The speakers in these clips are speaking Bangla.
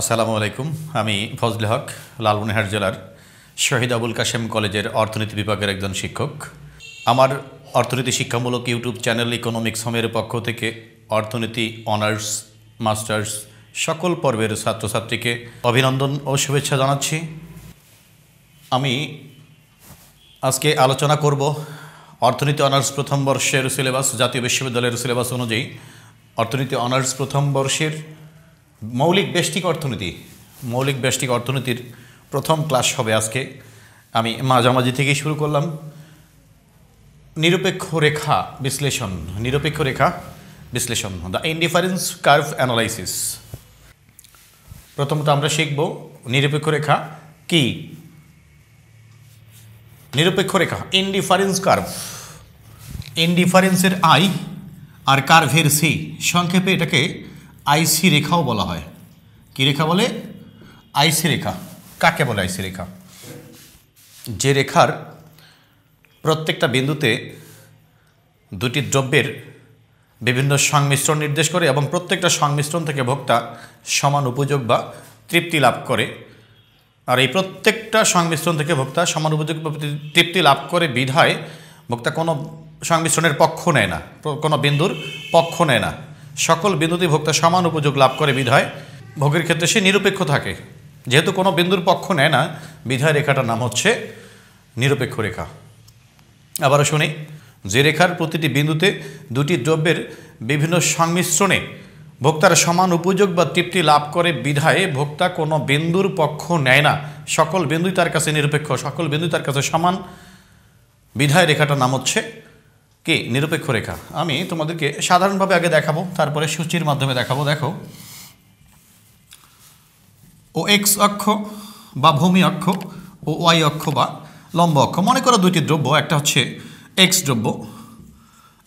আসসালামু আলাইকুম আমি ফজল হক লালমনিহার জেলার শহীদ আবুল কাশেম কলেজের অর্থনীতি বিভাগের একজন শিক্ষক আমার অর্থনীতি শিক্ষামূলক ইউটিউব চ্যানেল ইকোনমিক্স হোমের পক্ষ থেকে অর্থনীতি অনার্স মাস্টার্স সকল পর্বের ছাত্রছাত্রীকে অভিনন্দন ও শুভেচ্ছা জানাচ্ছি আমি আজকে আলোচনা করব অর্থনীতি অনার্স প্রথম বর্ষের সিলেবাস জাতীয় বিশ্ববিদ্যালয়ের সিলেবাস অনুযায়ী অর্থনীতি অনার্স প্রথম বর্ষের মৌলিক বেষ্টিক অর্থনীতি মৌলিক বেষ্টিক অর্থনীতির প্রথম ক্লাস হবে আজকে আমি মাঝামাঝি থেকেই শুরু করলাম নিরপেক্ষ রেখা বিশ্লেষণ নিরপেক্ষ রেখা বিশ্লেষণ দ্য ইনডিফারেন্স কার্ভ অ্যানালাইসিস প্রথমত আমরা শিখব নিরপেক্ষ রেখা কি নিরপেক্ষ রেখা ইনডিফারেন্স কার্ভ ইনডিফারেন্সের আই আর কার্ভের সি সংক্ষেপে এটাকে আইসি রেখাও বলা হয় কি রেখা বলে আইসি রেখা কাকে বলে আইসি রেখা যে রেখার প্রত্যেকটা বিন্দুতে দুটি দ্রব্যের বিভিন্ন সংমিশ্রণ নির্দেশ করে এবং প্রত্যেকটা সংমিশ্রণ থেকে ভোক্তা সমান উপযোগ বা তৃপ্তি লাভ করে আর এই প্রত্যেকটা সংমিশ্রণ থেকে ভোক্তা সমান উপযোগ তৃপ্তি লাভ করে বিধায় ভোক্তা কোনো সংমিশ্রণের পক্ষ নেয় না কোনো বিন্দুর পক্ষ নেয় না সকল বিন্দুতে ভোক্তা সমান উপযোগ লাভ করে বিধায় ভোগের ক্ষেত্রে সে নিরপেক্ষ থাকে যেহেতু কোনো বিন্দুর পক্ষ নেয় না বিধায় রেখাটার নাম হচ্ছে নিরপেক্ষ রেখা আবারও শুনি যে রেখার প্রতিটি বিন্দুতে দুটি দ্রব্যের বিভিন্ন সংমিশ্রণে ভোক্তার সমান উপযোগ বা তৃপ্তি লাভ করে বিধায় ভোক্তা কোনো বিন্দুর পক্ষ নেয় না সকল বিন্দুই তার কাছে নিরপেক্ষ সকল বিন্দুই তার কাছে সমান বিধায় রেখাটার নাম হচ্ছে কি নিরপেক্ষ রেখা আমি তোমাদেরকে সাধারণভাবে আগে দেখাবো তারপরে সূচির মাধ্যমে দেখাবো দেখো ও এক্স অক্ষ বা ভূমি অক্ষ ও ওয়াই অক্ষ বা লম্ব অক্ষ মনে করো দুইটি দ্রব্য একটা হচ্ছে এক্স দ্রব্য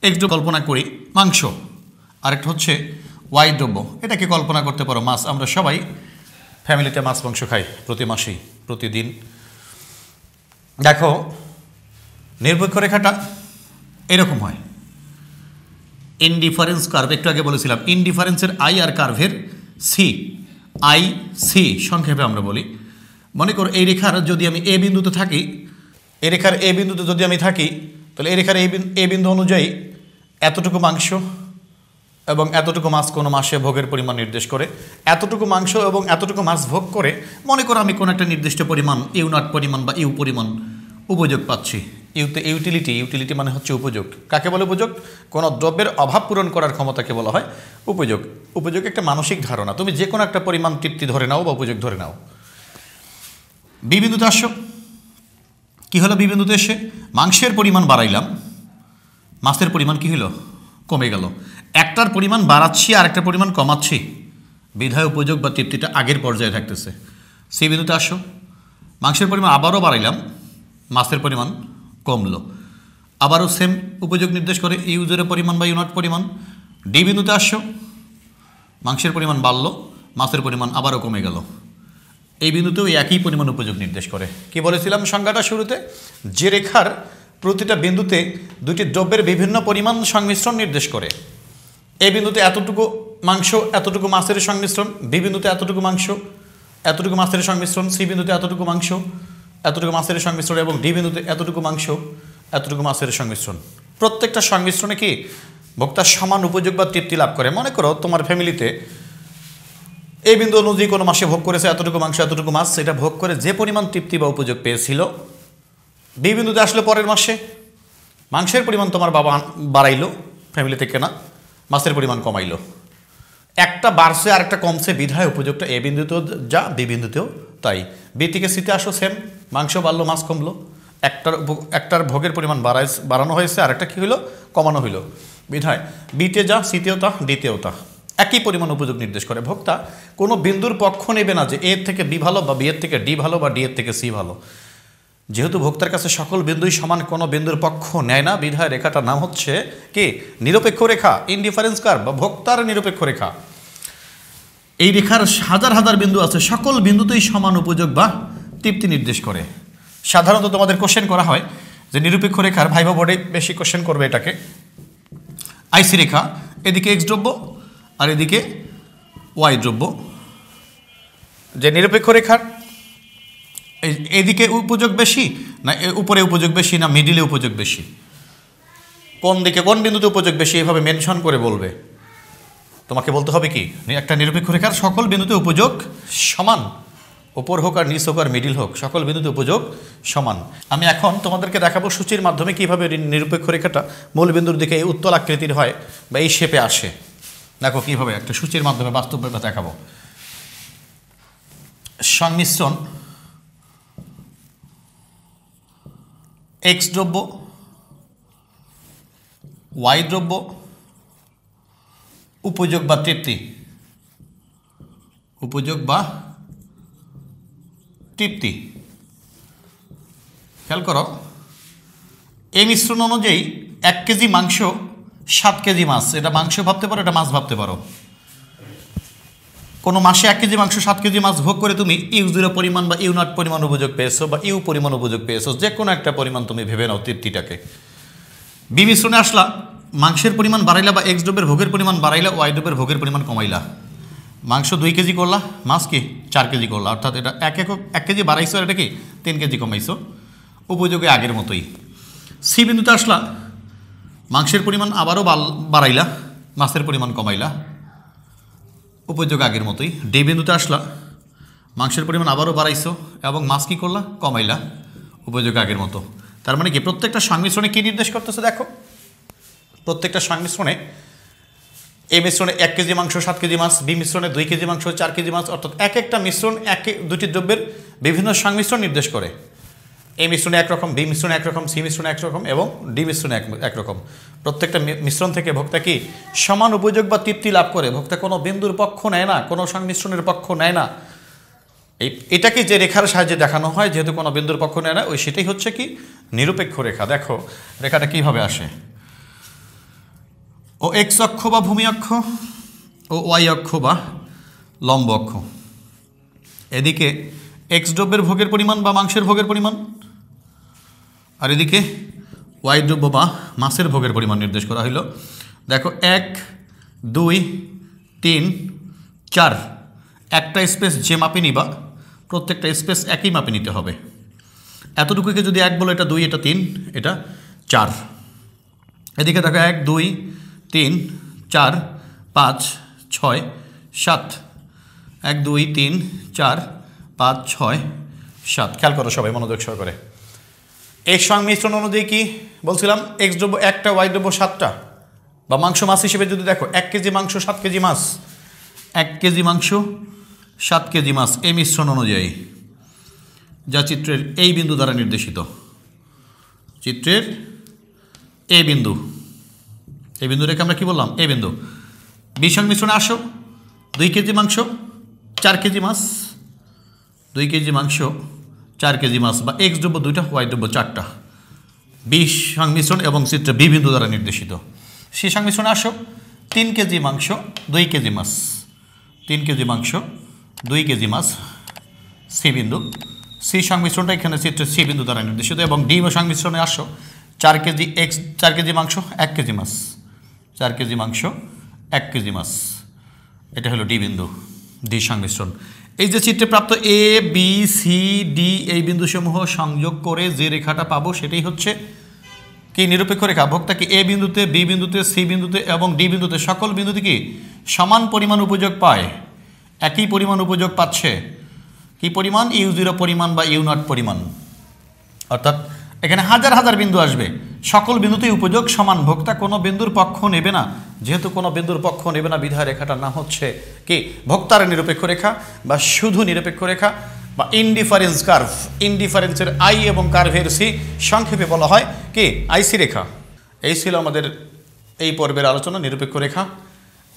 এক্স দ্রব্য কল্পনা করি মাংস আরেকটা হচ্ছে ওয়াই দ্রব্য এটাকে কল্পনা করতে পারো মাছ আমরা সবাই ফ্যামিলিতে মাছ মাংস খাই প্রতি মাসেই প্রতিদিন দেখো নির্ভর রেখাটা এরকম হয় ইনডিফারেন্স কার্ভ একটু আগে বলেছিলাম ইনডিফারেন্সের আই আর কার্ভের সি আই সি সংক্ষেপে আমরা বলি মনে করো এই রেখার যদি আমি এ বিন্দুতে থাকি এ রেখার এ বিন্দুতে যদি আমি থাকি তাহলে এ রেখার এ বিন্দু অনুযায়ী এতটুকু মাংস এবং এতটুকু মাছ কোনো মাসে ভোগের পরিমাণ নির্দেশ করে এতটুকু মাংস এবং এতটুকু মাছ ভোগ করে মনে করো আমি কোনো একটা নির্দিষ্ট পরিমাণ ইউনাট পরিমাণ বা ইউ পরিমাণ উপযোগ পাচ্ছি ইউটিলিটি ইউটিলিটি মানে হচ্ছে উপযোগ কাকে বলে উপযোগ কোনো দ্রব্যের অভাব পূরণ করার ক্ষমতাকে বলা হয় উপযোগ উপযোগ একটা মানসিক ধারণা তুমি যে কোনো একটা পরিমাণ তৃপ্তি ধরে নাও বা উপযোগ ধরে নাও বিবিন্দুতে আসো কী হলো বিবিন্দুতে এসে মাংসের পরিমাণ বাড়াইলাম মাছের পরিমাণ কী হলো কমে গেল একটার পরিমাণ বাড়াচ্ছি আর একটার পরিমাণ কমাচ্ছি বিধায় উপযোগ বা তৃপ্তিটা আগের পর্যায়ে থাকতেছে সেই বিন্দুতে আসো মাংসের পরিমাণ আবারও বাড়াইলাম মাছের পরিমাণ কমলো আবারও সেম উপযোগ নির্দেশ করে উজোরের পরিমাণ বা ইউনিট পরিমাণ ডি বিন্দুতে আসছো মাংসের পরিমাণ বাড়লো মাছের পরিমাণ আবারও কমে গেল এই বিন্দুতেও একই পরিমাণ উপযোগ নির্দেশ করে কি বলেছিলাম সংজ্ঞাটা শুরুতে যে রেখার প্রতিটা বিন্দুতে দুটি দ্রব্যের বিভিন্ন পরিমাণ সংমিশ্রণ নির্দেশ করে এই বিন্দুতে এতটুকু মাংস এতটুকু মাছের সংমিশ্রণ বি বিন্দুতে এতটুকু মাংস এতটুকু মাছের সংমিশ্রণ সি বিন্দুতে এতটুকু মাংস এতটুকু মাছের সংমিশ্রণ এবং ডি বিন্দুতে এতটুকু মাংস এতটুকু মাছের সংমিশ্রণ প্রত্যেকটা সংমিশ্রণে কি ভোক্তার সমান উপযোগ বা তৃপ্তি লাভ করে মনে করো তোমার ফ্যামিলিতে এই বিন্দু অনুযায়ী কোনো মাসে ভোগ করেছে এতটুকু মাংস এতটুকু মাছ সেটা ভোগ করে যে পরিমাণ তৃপ্তি বা উপযোগ পেয়েছিল ডি বিন্দুতে আসলো পরের মাসে মাংসের পরিমাণ তোমার বাবা বাড়াইলো ফ্যামিলি থেকে না মাছের পরিমাণ কমাইলো একটা বাড়ছে আর একটা কমছে বিধায় উপযোগটা এ বিন্দুতেও যা বি বিন্দুতেও তাই বি থেকে সিতে আসো সেম মাংস বাড়লো মাছ কমলো একটার একটার ভোগের পরিমাণ বাড়াই বাড়ানো হয়েছে আর একটা কী হইলো কমানো হইল বিধায় বিতে যা সিতেও তা ডিতেও তা একই পরিমাণ উপযোগ নির্দেশ করে ভোক্তা কোনো বিন্দুর পক্ষ নেবে না যে এর থেকে বি ভালো বা বিয়ের থেকে ডি ভালো বা ডি এর থেকে সি ভালো যেহেতু ভোক্তার কাছে সকল বিন্দুই সমান কোনো বিন্দুর পক্ষ নেয় না বিধায় রেখাটার নাম হচ্ছে কি নিরপেক্ষ রেখা ইনডিফারেন্স কার বা ভোক্তার নিরপেক্ষ রেখা এই রেখার হাজার হাজার বিন্দু আছে সকল বিন্দুতেই সমান উপযোগ বা তৃপ্তি নির্দেশ করে সাধারণত তোমাদের কোশ্চেন করা হয় যে নিরপেক্ষ রেখার ভাইবা বোর্ডে বেশি কোশ্চেন করবে এটাকে আইসি রেখা এদিকে এক্স দ্রব্য আর এদিকে ওয়াই দ্রব্য যে নিরপেক্ষ রেখার এদিকে উপযোগ বেশি না উপরে উপযোগ বেশি না মিডিলে উপযোগ বেশি কোন দিকে কোন বিন্দুতে উপযোগ বেশি এভাবে মেনশন করে বলবে তোমাকে বলতে হবে কি একটা নিরপেক্ষ রেখার সকল বিন্দুতে উপযোগ সমান ওপর হোক আর নিচ হোক আর মিডিল হোক সকল বিন্দুতে উপযোগ সমান আমি এখন তোমাদেরকে দেখাবো সূচির মাধ্যমে কীভাবে নিরপেক্ষ রেখাটা মূল বিন্দুর দিকে এই উত্তল আকৃতির হয় বা এই শেপে আসে দেখো কীভাবে একটা সূচির মাধ্যমে বাস্তবতা দেখাবো সংমিশ্রণ এক্স দ্রব্য ওয়াই দ্রব্য উপযোগ বা তৃপ্তি উপযোগ বা তৃপ্তি খেয়াল করো এই মিশ্রণ অনুযায়ী এক কেজি মাংস সাত কেজি মাছ এটা মাংস ভাবতে পারো এটা মাছ ভাবতে পারো কোনো মাসে এক কেজি মাংস সাত কেজি মাছ ভোগ করে তুমি ইউ জিরো পরিমাণ বা ইউ নট পরিমাণ উপযোগ পেয়েছো বা ইউ পরিমাণ উপযোগ পেয়েছো যে কোনো একটা পরিমাণ তুমি ভেবে নাও তৃপ্তিটাকে বি মিশ্রণে আসলা মাংসের পরিমাণ বাড়াইলা বা এক্স ডোবের ভোগের পরিমাণ বাড়াইলা ওয়াই ডোবের ভোগের পরিমাণ কমাইলা মাংস দুই কেজি করলা মাছ কি চার কেজি করলা অর্থাৎ এটা এক এক এক কেজি বাড়াইছো এটা কি তিন কেজি কমাইছো উপযোগে আগের মতোই সি বিন্দুতে আসলা মাংসের পরিমাণ আবারও বাড়াইলা মাছের পরিমাণ কমাইলা উপযোগ আগের মতোই ডি বিন্দুতে আসলা মাংসের পরিমাণ আবারও বাড়াইছো এবং মাছ কী করলা কমাইলা উপযোগ আগের মতো তার মানে কি প্রত্যেকটা সংমিশ্রণে কী নির্দেশ করতেছে দেখো প্রত্যেকটা সংমিশ্রণে এ মিশ্রণে এক কেজি মাংস সাত কেজি মাছ বি মিশ্রণে দুই কেজি মাংস চার কেজি মাছ অর্থাৎ এক একটা মিশ্রণ এক দুটি দ্রব্যের বিভিন্ন সংমিশ্রণ নির্দেশ করে এ মিশ্রণে একরকম বি মিশ্রণে একরকম সি মিশ্রণে একরকম এবং ডি মিশ্রণে এক একরকম প্রত্যেকটা মিশ্রণ থেকে ভোক্তা কি সমান উপযোগ বা তৃপ্তি লাভ করে ভোক্তা কোনো বিন্দুর পক্ষ নেয় না কোনো সংমিশ্রণের পক্ষ নেয় না এই এটাকে যে রেখার সাহায্যে দেখানো হয় যেহেতু কোনো বিন্দুর পক্ষ নেয় না ওই সেটাই হচ্ছে কি নিরপেক্ষ রেখা দেখো রেখাটা কীভাবে আসে ও এক্স অক্ষ বা ভূমি অক্ষ ও ওয়াই অক্ষ বা লম্ব অক্ষ এদিকে এক্স দ্রব্যের ভোগের পরিমাণ বা মাংসের ভোগের পরিমাণ আর এদিকে ওয়াই দ্রব্য বা মাছের ভোগের পরিমাণ নির্দেশ করা হইল দেখো এক দুই তিন চার একটা স্পেস যে মাপে নিবা প্রত্যেকটা স্পেস একই মাপে নিতে হবে এতটুকুকে যদি এক বলো এটা দুই এটা তিন এটা চার এদিকে দেখো এক দুই তিন চার পাঁচ ছয় সাত এক দুই তিন চার পাঁচ ছয় সাত খেয়াল করো সবাই মনোযোগ সহকারে এক্স সংমিশ্রণ অনুযায়ী কি বলছিলাম এক্স দ্রব্য একটা ওয়াই দ্রব্য সাতটা বা মাংস মাছ হিসেবে যদি দেখো এক কেজি মাংস সাত কেজি মাছ এক কেজি মাংস সাত কেজি মাছ এই মিশ্রণ অনুযায়ী যা চিত্রের এই বিন্দু দ্বারা নির্দেশিত চিত্রের এ বিন্দু এই রেখে আমরা কি বললাম এই বিন্দু বিষণ মিশ্রণে আসো দুই কেজি মাংস চার কেজি মাছ দুই কেজি মাংস চার কেজি মাছ বা এক্স দ্রব্য দুইটা ওয়াই দ্রব্য চারটা বিষ সংমিশ্রণ এবং চিত্র বি বিন্দু দ্বারা নির্দেশিত সে সংমিশ্রণে আসো তিন কেজি মাংস দুই কেজি মাছ তিন কেজি মাংস দুই কেজি মাছ সি বিন্দু সি সংমিশ্রণটা এখানে চিত্র সি বিন্দু দ্বারা নির্দেশিত এবং ডিম সংমিশ্রণে আসো চার কেজি এক্স চার কেজি মাংস এক কেজি মাছ চার কেজি মাংস এক কেজি মাছ এটা হলো ডি বিন্দু ডি সংমিশ্রণ এই যে চিত্রে প্রাপ্ত এ বি সি ডি এই বিন্দুসমূহ সংযোগ করে যে রেখাটা পাবো সেটাই হচ্ছে কি নিরপেক্ষ রেখা ভোক্তাকে এ বিন্দুতে বি বিন্দুতে সি বিন্দুতে এবং ডি বিন্দুতে সকল বিন্দুতে কি সমান পরিমাণ উপযোগ পায় একই পরিমাণ উপযোগ পাচ্ছে কি পরিমাণ ইউ জিরো পরিমাণ বা ইউ নট পরিমাণ অর্থাৎ এখানে হাজার হাজার বিন্দু আসবে সকল বিন্দুতেই উপযোগ সমান ভোক্তা কোনো বিন্দুর পক্ষ নেবে না যেহেতু কোনো বিন্দুর পক্ষ নেবে না বিধায় রেখাটা না হচ্ছে কি ভোক্তার নিরপেক্ষ রেখা বা শুধু নিরপেক্ষ রেখা বা ইনডিফারেন্স কার্ভ ইনডিফারেন্সের আই এবং কার্ভের সি সংক্ষেপে বলা হয় কি আইসি রেখা এই ছিল আমাদের এই পর্বের আলোচনা নিরপেক্ষ রেখা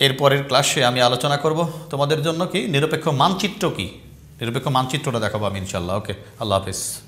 এর পরের ক্লাসে আমি আলোচনা করব তোমাদের জন্য কি নিরপেক্ষ মানচিত্র কি নিরপেক্ষ মানচিত্রটা দেখাবো আমি ইনশাল্লাহ ওকে আল্লাহ হাফিজ